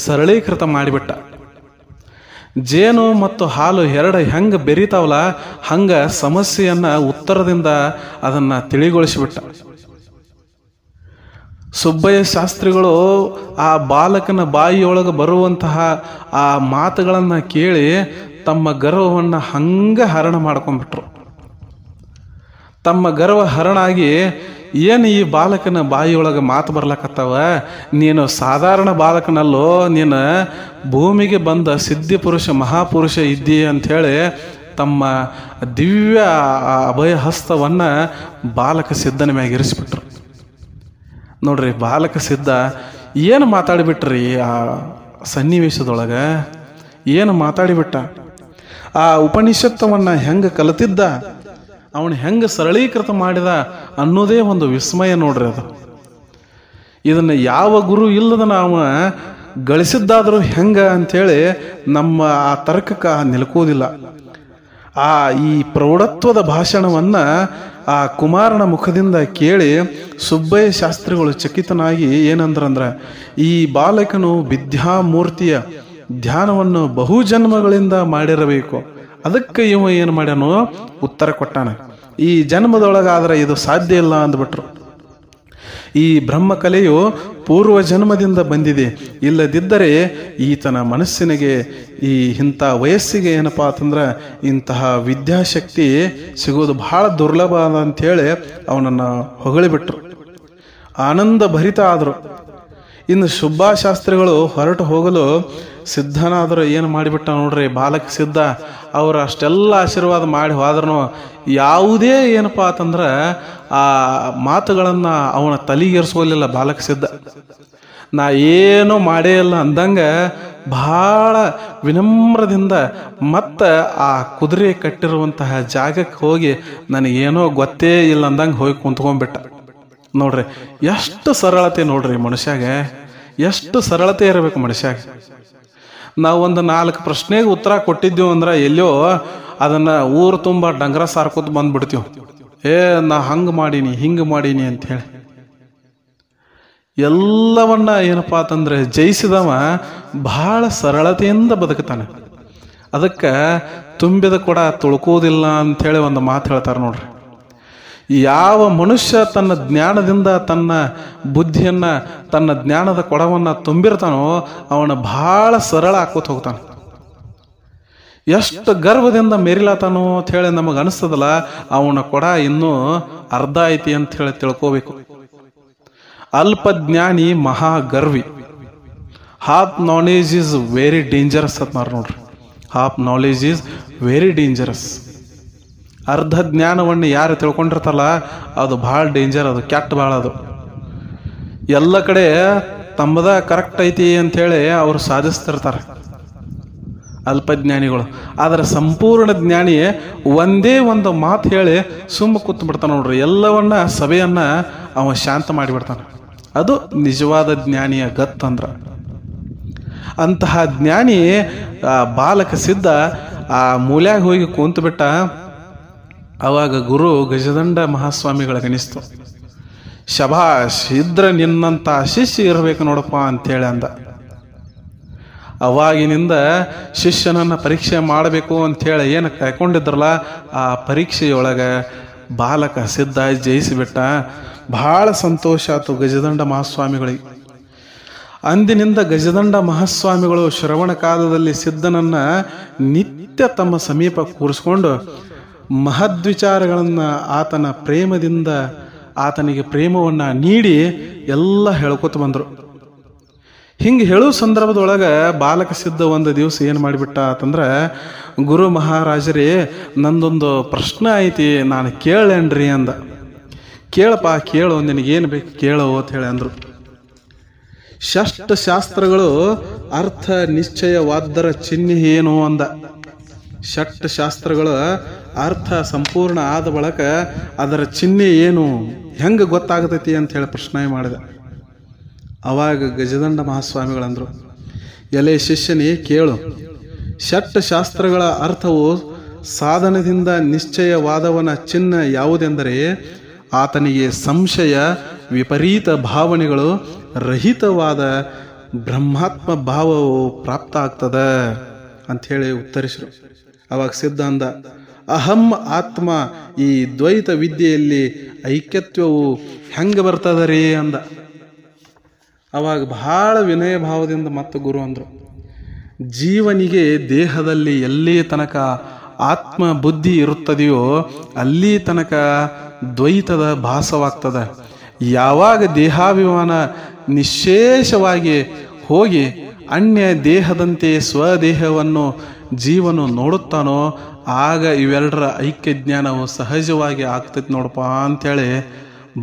ಸರಳೀಕೃತ ಮಾಡಿಬಿಟ್ಟ ಜೇನು ಮತ್ತು ಹಾಲು ಎರಡು ಹೆಂಗೆ ಬೆರೀತಾವಲ್ಲ ಹಂಗೆ ಸಮಸ್ಯೆಯನ್ನು ಉತ್ತರದಿಂದ ಅದನ್ನು ತಿಳಿಗೊಳಿಸಿಬಿಟ್ಟ ಸುಬ್ಬಯ್ಯ ಶಾಸ್ತ್ರಿಗಳು ಆ ಬಾಲಕನ ಬಾಯಿಯೊಳಗೆ ಬರುವಂತಹ ಆ ಮಾತುಗಳನ್ನು ಕೇಳಿ ತಮ್ಮ ಗರ್ವವನ್ನು ಹಂಗೆ ಹರಣ ಮಾಡ್ಕೊಂಡ್ಬಿಟ್ರು ತಮ್ಮ ಗರ್ವ ಹರಣಾಗಿ ಏನು ಈ ಬಾಲಕನ ಬಾಯಿಯೊಳಗೆ ಮಾತು ಬರ್ಲಕ್ಕತ್ತವ ನೀನು ಸಾಧಾರಣ ಬಾಲಕನಲ್ಲೋ ನೀನು ಭೂಮಿಗೆ ಬಂದ ಪುರುಷ ಮಹಾಪುರುಷ ಇದ್ದೀಯ ಅಂಥೇಳಿ ತಮ್ಮ ದಿವ್ಯ ಅಭಯ ಹಸ್ತವನ್ನು ಬಾಲಕ ಸಿದ್ಧನ ಮ್ಯಾಗ ಇರಿಸ್ಬಿಟ್ರು ನೋಡ್ರಿ ಬಾಲಕ ಸಿದ್ಧ ಏನು ಮಾತಾಡಿಬಿಟ್ರಿ ಆ ಸನ್ನಿವೇಶದೊಳಗೆ ಏನು ಮಾತಾಡಿಬಿಟ್ಟ ಆ ಉಪನಿಷತ್ತವನ್ನು ಹೆಂಗೆ ಕಲಿತಿದ್ದ ಅವನು ಹೆಂಗೆ ಸರಳೀಕೃತ ಮಾಡಿದ ಅನ್ನೋದೇ ಒಂದು ವಿಸ್ಮಯ ನೋಡ್ರಿ ಅದು ಇದನ್ನು ಯಾವ ಗುರು ಇಲ್ಲದ ನಾವು ಗಳಿಸಿದ್ದಾದರೂ ಹೆಂಗೆ ಅಂಥೇಳಿ ನಮ್ಮ ಆ ತರ್ಕಕ್ಕೆ ನಿಲ್ಕೋದಿಲ್ಲ ಆ ಈ ಪ್ರೌಢತ್ವದ ಭಾಷಣವನ್ನು ಆ ಕುಮಾರನ ಮುಖದಿಂದ ಕೇಳಿ ಸುಬ್ಬಯ್ಯ ಶಾಸ್ತ್ರಿಗಳು ಚಕಿತನಾಗಿ ಏನಂದ್ರಂದ್ರೆ ಈ ಬಾಲಕನು ವಿದ್ಯಾಮೂರ್ತಿಯ ಧ್ಯಾನವನ್ನು ಬಹು ಜನ್ಮಗಳಿಂದ ಮಾಡಿರಬೇಕು ಅದಕ್ಕೆ ಇವ ಏನು ಮಾಡ್ಯಾನೋ ಉತ್ತರ ಕೊಟ್ಟಾನೆ ಈ ಜನ್ಮದೊಳಗಾದ್ರೆ ಇದು ಸಾಧ್ಯ ಇಲ್ಲ ಅಂದ್ಬಿಟ್ರು ಈ ಬ್ರಹ್ಮಕಲೆಯು ಪೂರ್ವ ಜನ್ಮದಿಂದ ಬಂದಿದೆ ಇಲ್ಲದಿದ್ದರೆ ಈತನ ಮನಸ್ಸಿನಗೆ ಈ ಇಂಥ ವಯಸ್ಸಿಗೆ ಏನಪ್ಪ ಅಂತಂದ್ರೆ ಇಂತಹ ವಿದ್ಯಾಶಕ್ತಿ ಸಿಗೋದು ಬಹಳ ದುರ್ಲಭ ಅದ ಅಂಥೇಳಿ ಅವನನ್ನು ಹೊಗಳಿಬಿಟ್ರು ಆನಂದ ಭರಿತ ಆದರು ಇನ್ನು ಶುಭಾಶಾಸ್ತ್ರಿಗಳು ಹೊರಟು ಹೋಗಲು ಸಿದ್ಧನಾದರೂ ಏನು ಮಾಡಿಬಿಟ್ಟ ನೋಡ್ರಿ ಬಾಲಕ ಸಿದ್ಧ ಅವರು ಅಷ್ಟೆಲ್ಲ ಆಶೀರ್ವಾದ ಮಾಡಿ ಹೋದ್ರೂ ಯಾವುದೇ ಏನಪ್ಪ ಅಂತಂದ್ರೆ ಆ ಮಾತುಗಳನ್ನು ಅವನ ತಲೆಗೇರಿಸುವಲ್ಲಿಲ್ಲ ಬಾಲಕ ಸಿದ್ಧ ನಾ ಏನು ಮಾಡೇ ಇಲ್ಲ ಅಂದಂಗೆ ಭಾಳ ವಿನಮ್ರದಿಂದ ಮತ್ತೆ ಆ ಕುದುರೆ ಕಟ್ಟಿರುವಂತಹ ಜಾಗಕ್ಕೆ ಹೋಗಿ ನನಗೇನೋ ಗೊತ್ತೇ ಇಲ್ಲ ಅಂದಂಗೆ ಹೋಗಿ ಕುಂತ್ಕೊಂಡ್ಬಿಟ್ಟ ನೋಡ್ರಿ ಎಷ್ಟು ಸರಳತೆ ನೋಡ್ರಿ ಮನುಷ್ಯಾಗ ಎಷ್ಟು ಸರಳತೆ ಇರಬೇಕು ಮನುಷ್ಯಾಗ ನಾವು ಒಂದು ನಾಲ್ಕು ಪ್ರಶ್ನೆಗೆ ಉತ್ತರ ಕೊಟ್ಟಿದ್ದೆವು ಅಂದ್ರೆ ಎಲ್ಲೋ ಅದನ್ನು ಊರು ತುಂಬ ಡಂಗ್ರ ಸಾರ್ಕೋತ ಬಂದ್ಬಿಡ್ತೀವಿ ಏ ನಾ ಹಂಗೆ ಮಾಡೀನಿ ಹಿಂಗೆ ಮಾಡೀನಿ ಅಂಥೇಳಿ ಎಲ್ಲವನ್ನ ಏನಪ್ಪ ಅಂತಂದರೆ ಜಯಿಸಿದವ ಬಹಳ ಸರಳತೆಯಿಂದ ಬದುಕ್ತಾನೆ ಅದಕ್ಕೆ ತುಂಬಿದ ಕೊಡ ತುಳ್ಕೋದಿಲ್ಲ ಅಂಥೇಳಿ ಒಂದು ಮಾತು ಹೇಳ್ತಾರೆ ನೋಡ್ರಿ ಯಾವ ಮನುಷ್ಯ ತನ್ನ ಜ್ಞಾನದಿಂದ ತನ್ನ ಬುದ್ಧಿಯನ್ನು ತನ್ನ ಜ್ಞಾನದ ಕೊಡವನ್ನು ತುಂಬಿರ್ತಾನೋ ಅವನು ಭಾಳ ಸರಳ ಹಾಕೋತ ಹೋಗ್ತಾನೆ ಎಷ್ಟು ಗರ್ವದಿಂದ ಮೆರಿಲಾತಾನು ಅಂತ ಹೇಳಿ ನಮಗೆ ಅನಿಸ್ತದಲ್ಲ ಅವನ ಕೊಡ ಇನ್ನೂ ಅರ್ಧ ಐತಿ ಅಂತ ಹೇಳಿ ತಿಳ್ಕೋಬೇಕು ಅಲ್ಪ ಜ್ಞಾನಿ ಮಹಾ ಗರ್ವಿ half knowledge is very dangerous ಅಂತ ಮಾರು ನೋಡ್ರಿ half knowledge is very dangerous ಅರ್ಧ ಜ್ಞಾನವನ್ನು ಯಾರು ತಿಳ್ಕೊಂಡಿರ್ತಲ್ಲ ಅದು ಭಾಳ ಡೇಂಜರ್ ಅದು ಕೆಟ್ಟ ಭಾಳ ಅದು ಎಲ್ಲ ಕಡೆ ತಮ್ಮದ ಕರೆಕ್ಟ್ ಐತಿ ಅಂತ ಹೇಳಿ ಅವರು ಸಾಧಿಸ್ತಿರ್ತಾರೆ ಅಲ್ಪಜ್ಞಾನಿಗಳು ಆದರೆ ಸಂಪೂರ್ಣ ಜ್ಞಾನಿ ಒಂದೇ ಒಂದು ಮಾತು ಹೇಳಿ ಸುಮ್ಮ ಕೂತ್ಬಿಡ್ತಾನೆ ನೋಡ್ರಿ ಎಲ್ಲವನ್ನ ಸಭೆಯನ್ನ ಅವ ಶಾಂತ ಮಾಡಿಬಿಡ್ತಾನೆ ಅದು ನಿಜವಾದ ಜ್ಞಾನಿಯ ಅಂದ್ರ ಅಂತಹ ಜ್ಞಾನಿ ಆ ಬಾಲಕ ಸಿದ್ಧ ಆ ಮೂಲ್ಯಾಗ ಹೋಗಿ ಕುಂತು ಬಿಟ್ಟ ಅವಾಗ ಗುರು ಗಜದಂಡ ಮಹಾಸ್ವಾಮಿಗಳಿಗನಿಸ್ತು ಶಭಾಶ್ ಇದ್ರ ನಿನ್ನಂಥ ಶಿಷ್ಯ ಇರಬೇಕು ನೋಡಪ್ಪ ಅಂತೇಳಿ ಅಂದ ಅವಾಗಿನಿಂದ ಶಿಷ್ಯನನ್ನು ಪರೀಕ್ಷೆ ಮಾಡಬೇಕು ಅಂಥೇಳಿ ಏನು ಕಾಯ್ಕೊಂಡಿದ್ರಲ್ಲ ಆ ಪರೀಕ್ಷೆಯೊಳಗೆ ಬಾಲಕ ಸಿದ್ಧ ಜಯಿಸಿಬಿಟ್ಟ ಭಾಳ ಸಂತೋಷ ಆಯ್ತು ಗಜದಂಡ ಮಹಾಸ್ವಾಮಿಗಳಿಗೆ ಅಂದಿನಿಂದ ಗಜದಂಡ ಮಹಾಸ್ವಾಮಿಗಳು ಶ್ರವಣ ಕಾಲದಲ್ಲಿ ಸಿದ್ಧನನ್ನು ನಿತ್ಯ ತಮ್ಮ ಸಮೀಪ ಕೂರಿಸ್ಕೊಂಡು ಮಹದ್ವಿಚಾರಗಳನ್ನು ಆತನ ಪ್ರೇಮದಿಂದ ಆತನಿಗೆ ಪ್ರೇಮವನ್ನು ನೀಡಿ ಎಲ್ಲ ಹೇಳ್ಕೊತ ಬಂದರು ಹಿಂಗೆ ಹೇಳೋ ಸಂದರ್ಭದೊಳಗೆ ಬಾಲಕ ಸಿದ್ಧ ಒಂದು ದಿವಸ ಏನು ಮಾಡಿಬಿಟ್ಟ ಅಂತಂದ್ರೆ ಗುರು ಮಹಾರಾಜರೇ ನಂದೊಂದು ಪ್ರಶ್ನೆ ಐತಿ ನಾನು ಕೇಳೇನ್ರಿ ಅಂದ ಕೇಳಪ್ಪ ಕೇಳು ನಿನಗೇನು ಬೇಕು ಕೇಳು ಅಂತ ಹೇಳಿ ಅಂದರು ಷಷ್ಟ ಶಾಸ್ತ್ರಗಳು ಅರ್ಥ ನಿಶ್ಚಯವಾದ್ದರ ಚಿಹ್ನೆ ಏನು ಅಂದ ಷಟ್ ಶಾಸ್ತ್ರಗಳು ಅರ್ಥ ಸಂಪೂರ್ಣ ಆದ ಬಳಕ ಅದರ ಚಿಹ್ನೆ ಏನು ಹೆಂಗೆ ಗೊತ್ತಾಗತೈತಿ ಅಂತ ಹೇಳಿ ಪ್ರಶ್ನೆ ಮಾಡಿದೆ ಅವಾಗ ಗಜದಂಡ ಮಹಾಸ್ವಾಮಿಗಳಂದರು ಎಲೆ ಶಿಷ್ಯನೇ ಕೇಳು ಶಾಸ್ತ್ರಗಳ ಅರ್ಥವು ಸಾಧನದಿಂದ ನಿಶ್ಚಯವಾದವನ ಚಿನ್ನ ಯಾವುದೆಂದರೆ ಆತನಿಗೆ ಸಂಶಯ ವಿಪರೀತ ಭಾವನೆಗಳು ರಹಿತವಾದ ಬ್ರಹ್ಮಾತ್ಮ ಭಾವವು ಪ್ರಾಪ್ತ ಆಗ್ತದ ಅಂಥೇಳಿ ಉತ್ತರಿಸರು ಅವಾಗ ಸಿದ್ಧಾಂತ ಅಹಂ ಆತ್ಮ ಈ ದ್ವೈತ ವಿದ್ಯೆಯಲ್ಲಿ ಐಕ್ಯತ್ವವು ಹೆಂಗೆ ಬರ್ತದ ರೀ ಅಂದ ಅವಾಗ ಭಾಳ ವಿನಯ ಭಾವದಿಂದ ಮತ್ತು ಗುರು ಅಂದರು ಜೀವನಿಗೆ ದೇಹದಲ್ಲಿ ಎಲ್ಲಿ ತನಕ ಆತ್ಮ ಬುದ್ಧಿ ಇರುತ್ತದೆಯೋ ಅಲ್ಲಿ ತನಕ ದ್ವೈತದ ಭಾಸವಾಗ್ತದೆ ಯಾವಾಗ ದೇಹಾಭಿಮಾನ ನಿಶೇಷವಾಗಿ ಹೋಗಿ ಅನ್ಯ ದೇಹದಂತೆ ಸ್ವದೇಹವನ್ನು ಜೀವನು ನೋಡುತ್ತಾನೋ ಆಗ ಇವೆರಡರ ಐಕ್ಯ ಜ್ಞಾನವು ಸಹಜವಾಗಿ ಆಗ್ತೈತಿ ನೋಡಪ್ಪ ಅಂಥೇಳಿ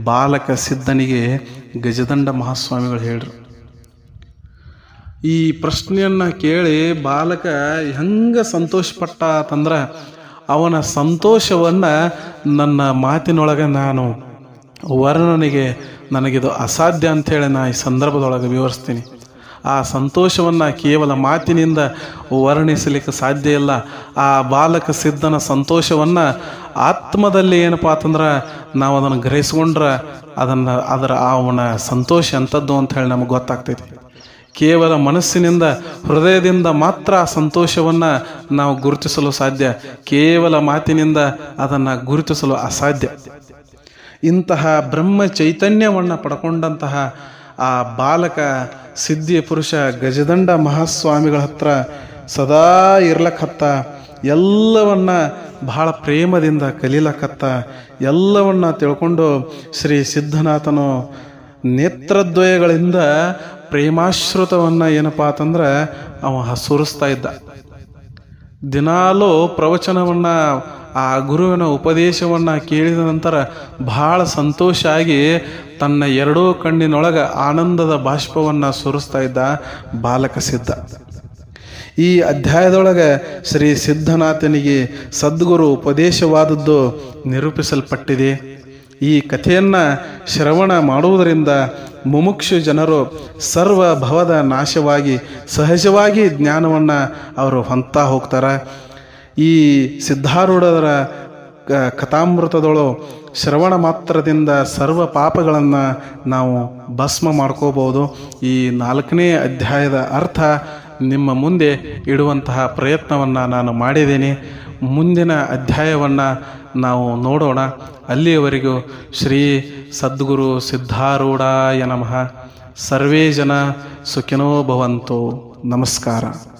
ಬಾಲಕ ಸಿದ್ಧನಿಗೆ ಗಜದಂಡ ಮಹಾಸ್ವಾಮಿಗಳು ಹೇಳ್ರಿ ಈ ಪ್ರಶ್ನೆಯನ್ನು ಕೇಳಿ ಬಾಲಕ ಹೆಂಗೆ ಸಂತೋಷಪಟ್ಟ ಅಂತಂದ್ರೆ ಅವನ ಸಂತೋಷವನ್ನು ನನ್ನ ಮಾತಿನೊಳಗೆ ನಾನು ವರ್ಣನೆಗೆ ನನಗಿದು ಅಸಾಧ್ಯ ಹೇಳಿ ನಾನು ಈ ಸಂದರ್ಭದೊಳಗೆ ವಿವರಿಸ್ತೀನಿ ಆ ಸಂತೋಷವನ್ನು ಕೇವಲ ಮಾತಿನಿಂದ ವರ್ಣಿಸಲಿಕ್ಕೆ ಸಾಧ್ಯ ಇಲ್ಲ ಆ ಬಾಲಕ ಸಿದ್ಧನ ಸಂತೋಷವನ್ನು ಆತ್ಮದಲ್ಲಿ ಏನಪ್ಪ ಅಂತಂದ್ರೆ ನಾವು ಅದನ್ನು ಗ್ರಹಿಸ್ಕೊಂಡ್ರೆ ಅದನ್ನು ಅದರ ಅವನ ಸಂತೋಷ ಅಂಥದ್ದು ಅಂತ ಹೇಳಿ ನಮಗೆ ಗೊತ್ತಾಗ್ತೈತಿ ಕೇವಲ ಮನಸ್ಸಿನಿಂದ ಹೃದಯದಿಂದ ಮಾತ್ರ ಆ ಸಂತೋಷವನ್ನು ನಾವು ಗುರುತಿಸಲು ಸಾಧ್ಯ ಕೇವಲ ಮಾತಿನಿಂದ ಅದನ್ನು ಗುರುತಿಸಲು ಅಸಾಧ್ಯ ಇಂತಹ ಬ್ರಹ್ಮ ಚೈತನ್ಯವನ್ನು ಪಡ್ಕೊಂಡಂತಹ ಆ ಬಾಲಕ ಸಿದ್ಧಿ ಪುರುಷ ಗಜದಂಡ ಮಹಾಸ್ವಾಮಿಗಳ ಹತ್ರ ಸದಾ ಇರ್ಲಕ್ಕತ್ತ ಎಲ್ಲವನ್ನ ಬಹಳ ಪ್ರೇಮದಿಂದ ಕಲೀಲಕ್ಕತ್ತ ಎಲ್ಲವನ್ನ ತಿಳ್ಕೊಂಡು ಶ್ರೀ ಸಿದ್ಧನಾಥನು ನೇತ್ರದ್ವಯಗಳಿಂದ ಪ್ರೇಮಾಶ್ರುತವನ್ನು ಏನಪ್ಪಾ ಅಂತಂದ್ರೆ ಅವ ಹಸುರಿಸ್ತಾ ಇದ್ದ ದಿನಾಲೂ ಪ್ರವಚನವನ್ನು ಆ ಗುರುವಿನ ಉಪದೇಶವನ್ನು ಕೇಳಿದ ನಂತರ ಬಹಳ ಸಂತೋಷ ಆಗಿ ತನ್ನ ಎರಡೂ ಕಣ್ಣಿನೊಳಗೆ ಆನಂದದ ಬಾಷ್ಪವನ್ನು ಸುರಿಸ್ತಾ ಇದ್ದ ಬಾಲಕ ಸಿದ್ಧ ಈ ಅಧ್ಯಾಯದೊಳಗೆ ಶ್ರೀ ಸಿದ್ಧನಾಥನಿಗೆ ಸದ್ಗುರು ಉಪದೇಶವಾದದ್ದು ನಿರೂಪಿಸಲ್ಪಟ್ಟಿದೆ ಈ ಕಥೆಯನ್ನು ಶ್ರವಣ ಮಾಡುವುದರಿಂದ ಮುಮುಕ್ಷು ಜನರು ಸರ್ವ ಭವದ ನಾಶವಾಗಿ ಸಹಜವಾಗಿ ಜ್ಞಾನವನ್ನು ಅವರು ಹೊಂತಾ ಹೋಗ್ತಾರೆ ಈ ಸಿದ್ಧಾರೂಢರ ಕಥಾಮೃತದೊಳು ಶ್ರವಣ ಮಾತ್ರದಿಂದ ಸರ್ವ ಪಾಪಗಳನ್ನು ನಾವು ಭಸ್ಮ ಮಾಡ್ಕೋಬೋದು ಈ ನಾಲ್ಕನೇ ಅಧ್ಯಾಯದ ಅರ್ಥ ನಿಮ್ಮ ಮುಂದೆ ಇಡುವಂತಹ ಪ್ರಯತ್ನವನ್ನು ನಾನು ಮಾಡಿದ್ದೀನಿ ಮುಂದಿನ ಅಧ್ಯಾಯವನ್ನು ನಾವು ನೋಡೋಣ ಅಲ್ಲಿಯವರೆಗೂ ಶ್ರೀ ಸದ್ಗುರು ಸಿದ್ಧಾರೂಢಾಯ ನಮಃ ಸರ್ವೇ ಜನ ಸುಖಿನೋ ಭವಂತು ನಮಸ್ಕಾರ